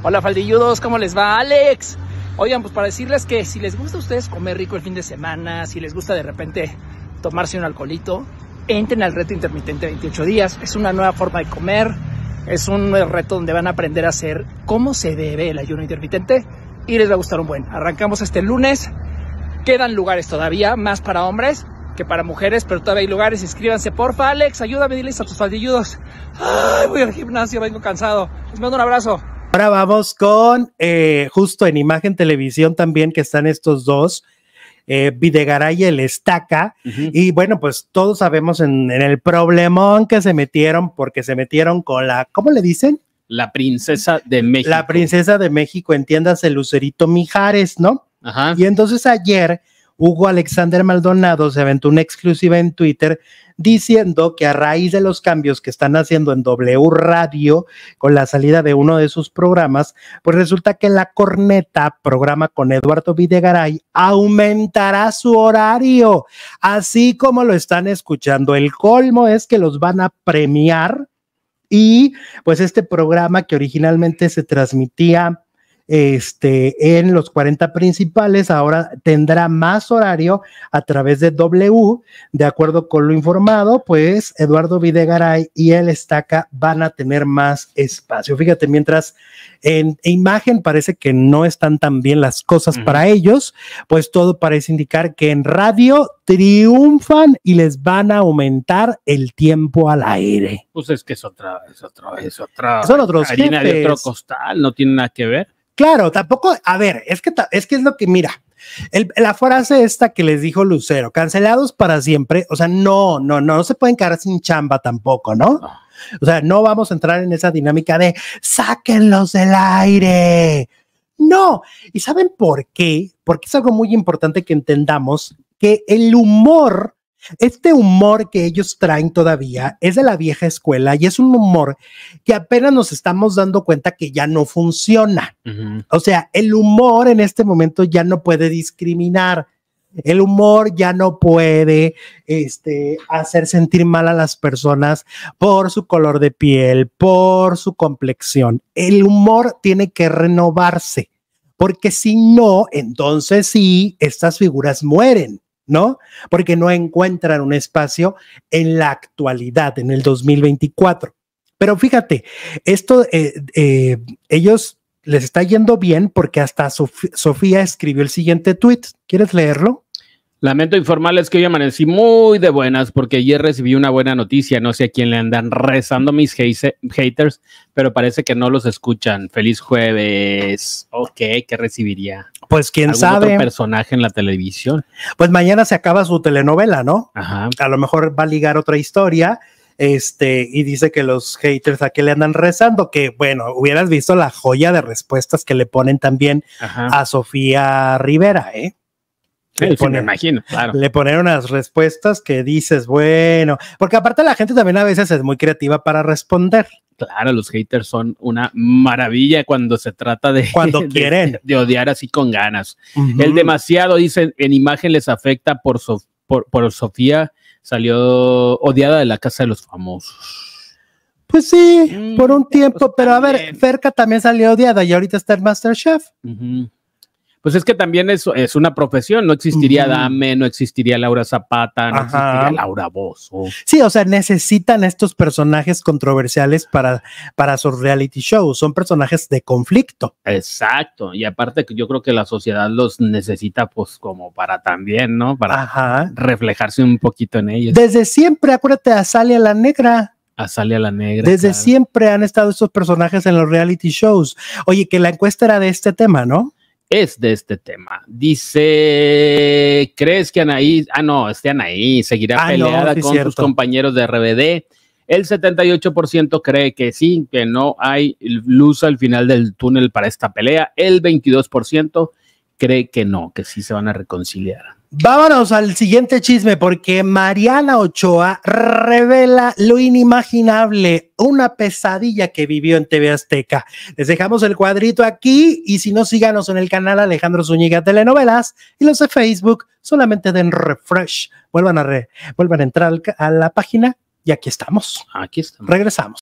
Hola faldilludos, ¿cómo les va? Alex. Oigan, pues para decirles que si les gusta a ustedes comer rico el fin de semana, si les gusta de repente tomarse un alcoholito, entren al reto intermitente 28 días. Es una nueva forma de comer, es un reto donde van a aprender a hacer cómo se debe el ayuno intermitente y les va a gustar un buen. Arrancamos este lunes, quedan lugares todavía, más para hombres que para mujeres, pero todavía hay lugares. Inscríbanse, porfa, Alex, ayúdame, diles a tus faldilludos. Ay, voy al gimnasio, vengo cansado. Les mando un abrazo. Ahora vamos con eh, justo en Imagen Televisión también que están estos dos. Eh, Videgaray y el Estaca. Y bueno, pues todos sabemos en, en, el problemón que se metieron, porque se metieron con la, ¿cómo le dicen? La princesa de México. La princesa de México, el Lucerito Mijares, ¿no? Ajá. Y entonces ayer Hugo Alexander Maldonado se aventó una exclusiva en Twitter diciendo que a raíz de los cambios que están haciendo en W Radio con la salida de uno de sus programas, pues resulta que La Corneta, programa con Eduardo Videgaray, aumentará su horario, así como lo están escuchando. El colmo es que los van a premiar y pues este programa que originalmente se transmitía este, en los 40 principales. Ahora tendrá más horario a través de W. De acuerdo con lo informado, pues Eduardo Videgaray y el Estaca van a tener más espacio. Fíjate, mientras en imagen parece que no están tan bien las cosas para ellos, pues todo parece indicar que en radio triunfan y les van a aumentar el tiempo al aire. Pues es que es otra, es otra, es otra. Son otros de otro costal, no tiene nada que ver. Claro, tampoco, a ver, es que, es, que es lo que mira. la frase esta que les dijo Lucero, cancelados para siempre, o sea, no, no, no, no se pueden quedar sin chamba tampoco, ¿no? O sea, no vamos a entrar en esa dinámica de sáquenlos del aire. No, y ¿saben por qué? Porque es algo muy importante que entendamos que el humor este humor que ellos traen todavía es de la vieja escuela y es un humor que apenas nos estamos dando cuenta que ya no funciona. O sea, el humor en este momento ya no puede discriminar. El humor ya no puede este, hacer sentir mal a las personas por su color de piel, por su complexión. El humor tiene que renovarse, porque si no, entonces sí, estas figuras mueren ¿no? Porque no encuentran un espacio en la actualidad, en el 2024. Pero fíjate, esto, eh, eh, ellos les está yendo bien porque hasta Sofía escribió el siguiente tweet. ¿Quieres leerlo? Lamento es que hoy amanecí muy de buenas porque ayer recibí una buena noticia. No sé a quién le andan rezando mis haters, pero parece que no los escuchan. Feliz jueves. Ok, ¿qué recibiría? Pues quién sabe. Otro personaje en la televisión. Pues mañana se acaba su telenovela, ¿no? Ajá. A lo mejor va a ligar otra historia. Este, y dice que los haters a qué le andan rezando, que bueno, hubieras visto la joya de respuestas que le ponen también a Sofía Rivera, ¿eh? Le, ponen, me imagino, claro. le poner unas respuestas que dices, bueno, porque aparte la gente también a veces es muy creativa para responder. Claro, los haters son una maravilla cuando se trata de, cuando quieren. De, odiar así con ganas. El demasiado, dicen, en imagen les afecta por, por, Sofía, salió odiada de la casa de los famosos. Pues sí, mm, por un pues tiempo, pero a ver, Ferca también salió odiada y ahorita está el Masterchef. Chef pues es que también es, es una profesión, no existiría Dame, no existiría Laura Zapata, no existiría Laura Bozo. Sí, o sea, necesitan estos personajes controversiales para, para sus reality shows, son personajes de conflicto. Exacto, y aparte que yo creo que la sociedad los necesita pues como para también, ¿no? Para reflejarse un poquito en ellos. Desde siempre, acuérdate a a la Negra. A a la Negra. Desde siempre han estado estos personajes en los reality shows. Oye, que la encuesta era de este tema, ¿no? es de este tema. Dice, ¿crees que Anaí, ah no, este Anaí seguirá ah, peleada con sus compañeros de RBD? El 78% cree que sí, que no hay luz al final del túnel para esta pelea. El 22% cree que no, que sí se van a reconciliar. Vámonos al siguiente chisme porque Mariana Ochoa revela lo inimaginable, una pesadilla que vivió en TV Azteca. Les dejamos el cuadrito aquí y si no, síganos en el canal Alejandro Zúñiga Telenovelas y los de Facebook solamente den refresh. Vuelvan a, vuelvan a entrar a la página y aquí estamos. Aquí estamos. Regresamos.